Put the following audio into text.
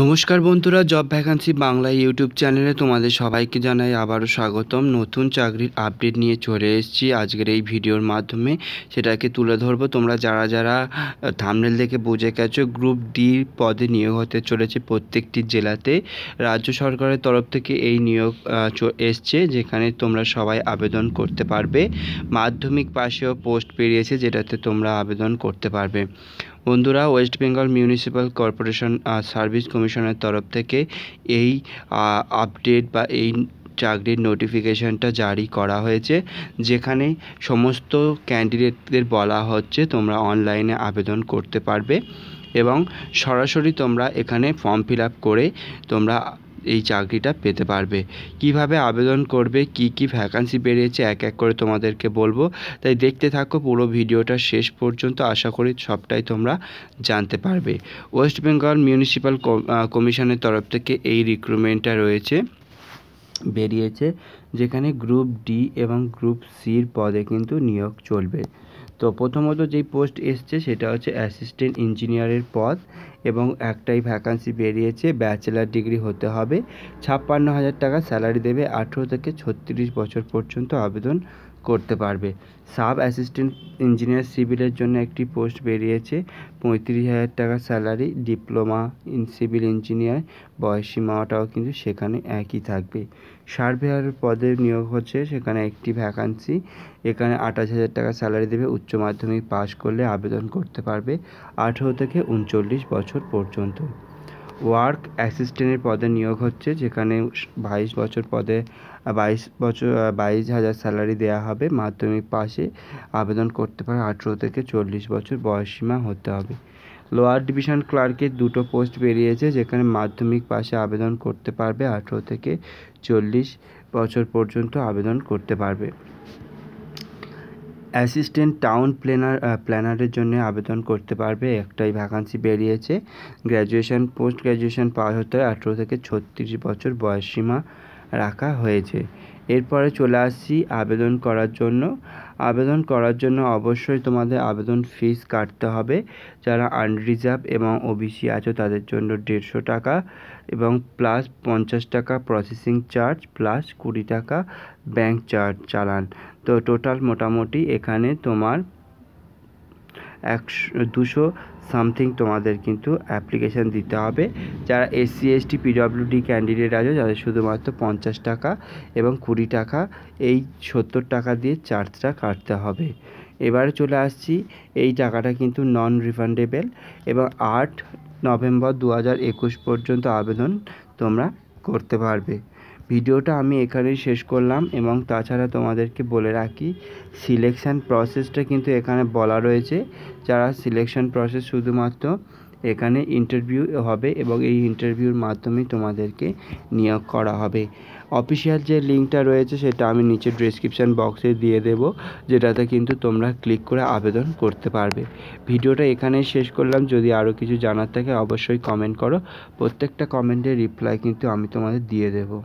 নমস্কার বন্ধুরা job vacancy Bangla YouTube চ্যানেলে তোমাদের সবাইকে জানাই আবারও স্বাগতম নতুন চাকরির আপডেট নিয়ে চলে এসেছি আজকের এই ভিডিওর মাধ্যমে সেটাকে তুলে ধরবো তোমরা যারা যারা থামনেল দেখে বুঝে গেছো গ্রুপ ডি পদে নিয়োগ হতে চলেছে প্রত্যেকটি জেলাতে রাজ্য সরকারের তরফ থেকে এই নিয়োগ এসছে যেখানে তোমরা সবাই আবেদন করতে পারবে মাধ্যমিক পাশেও পোস্ট পেরিয়েছে যেটাতে তোমরা আবেদন করতে পারবে বন্ধুরা West Bengal municipal corporation service কমিশনের তরফ থেকে এই আপডেট বা এই চাকরির নোটিফিকেশানটা জারি করা হয়েছে যেখানে সমস্ত ক্যান্ডিডেটদের বলা হচ্ছে তোমরা অনলাইনে আবেদন করতে পারবে এবং সরাসরি তোমরা এখানে ফর্ম ফিল করে তোমরা এই চাকরিটা পেতে পারবে কিভাবে আবেদন করবে কি কি ভ্যাকান্সি বেরিয়েছে এক এক করে তোমাদেরকে বলবো তাই দেখতে থাকো পুরো ভিডিওটা শেষ পর্যন্ত আশা করি সবটাই তোমরা জানতে পারবে ওয়েস্ট বেঙ্গল মিউনিসিপ্যাল কমিশনের তরফ থেকে এই রিক্রুটমেন্টটা রয়েছে বেরিয়েছে যেখানে গ্রুপ ডি এবং গ্রুপ সির পদে কিন্তু নিয়োগ চলবে তো প্রথমত যেই পোস্ট এসছে সেটা হচ্ছে অ্যাসিস্ট্যান্ট ইঞ্জিনিয়ারের পদ এবং একটাই ভ্যাকান্সি বেরিয়েছে ব্যাচেলার ডিগ্রি হতে হবে ছাপ্পান্ন হাজার টাকা স্যালারি দেবে আঠেরো থেকে ছত্রিশ বছর পর্যন্ত আবেদন করতে পারবে সাব অ্যাসিস্ট্যান্ট ইঞ্জিনিয়ার সিভিলের জন্য একটি পোস্ট বেরিয়েছে পঁয়ত্রিশ হাজার টাকা salary diploma in civil engineer বয়সসীমাটাও কিন্তু সেখানে একই থাকবে সার্ভেয়ার পদে নিয়োগ হচ্ছে সেখানে একটি ভ্যাকান্সি এখানে আঠাশ হাজার টাকা স্যালারি দেবে উচ্চ মাধ্যমিক পাশ করলে আবেদন করতে পারবে আঠেরো থেকে উনচল্লিশ বছর পর্যন্ত ওয়ার্ক অ্যাসিস্ট্যান্টের পদে নিয়োগ হচ্ছে যেখানে বাইশ বছর পদে বাইশ বছর বাইশ হাজার স্যালারি দেওয়া হবে মাধ্যমিক পাশে আবেদন করতে পারে আঠেরো থেকে চল্লিশ বছর বয়সসীমা হতে হবে লোয়ার ডিভিশন ক্লার্কের দুটো পোস্ট বেরিয়েছে যেখানে মাধ্যমিক পাশে আবেদন করতে পারবে আঠেরো থেকে চল্লিশ বছর পর্যন্ত আবেদন করতে পারবে অ্যাসিস্ট্যান্ট টাউন প্ল্যানার প্ল্যানারের জন্য আবেদন করতে পারবে একটাই ভ্যাকান্সি বেরিয়েছে গ্র্যাজুয়েশন পোস্ট গ্র্যাজুয়েশন পাস হতে হয় আঠেরো থেকে ছত্রিশ বছর বয়সসীমা রাখা হয়েছে এরপরে চলে আসছি আবেদন করার জন্য আবেদন করার জন্য অবশ্যই তোমাদের আবেদন ফিস কাটতে হবে যারা আনরিজার্ভ এবং ওবিসি আছে তাদের জন্য দেড়শো টাকা এবং প্লাস পঞ্চাশ টাকা প্রসেসিং চার্জ প্লাস কুড়ি টাকা ব্যাংক চার্জ চালান তো টোটাল মোটামুটি এখানে তোমার একশো দুশো সামথিং তোমাদের কিন্তু অ্যাপ্লিকেশান দিতে হবে যারা এসসি এসটি পিডব্লিউডি ক্যান্ডিডেট আছে যাদের শুধুমাত্র পঞ্চাশ টাকা এবং কুড়ি টাকা এই সত্তর টাকা দিয়ে চার্জটা কাটতে হবে এবারে চলে আসছি এই টাকাটা কিন্তু নন রিফান্ডেবল এবং আট নভেম্বর দু পর্যন্ত আবেদন তোমরা করতে পারবে ভিডিওটা আমি এখানেই শেষ করলাম এবং তাছাড়া তোমাদেরকে বলে রাখি সিলেকশান প্রসেসটা কিন্তু এখানে বলা রয়েছে যারা সিলেকশান প্রসেস শুধুমাত্র এখানে ইন্টারভিউ হবে এবং এই ইন্টারভিউর মাধ্যমে তোমাদেরকে নিয়োগ করা হবে অফিসিয়াল যে লিঙ্কটা রয়েছে সেটা আমি নিচে ডিসক্রিপশান বক্সে দিয়ে দেব যেটাতে কিন্তু তোমরা ক্লিক করে আবেদন করতে পারবে ভিডিওটা এখানেই শেষ করলাম যদি আরও কিছু জানার থাকে অবশ্যই কমেন্ট করো প্রত্যেকটা কমেন্টের রিপ্লাই কিন্তু আমি তোমাদের দিয়ে দেবো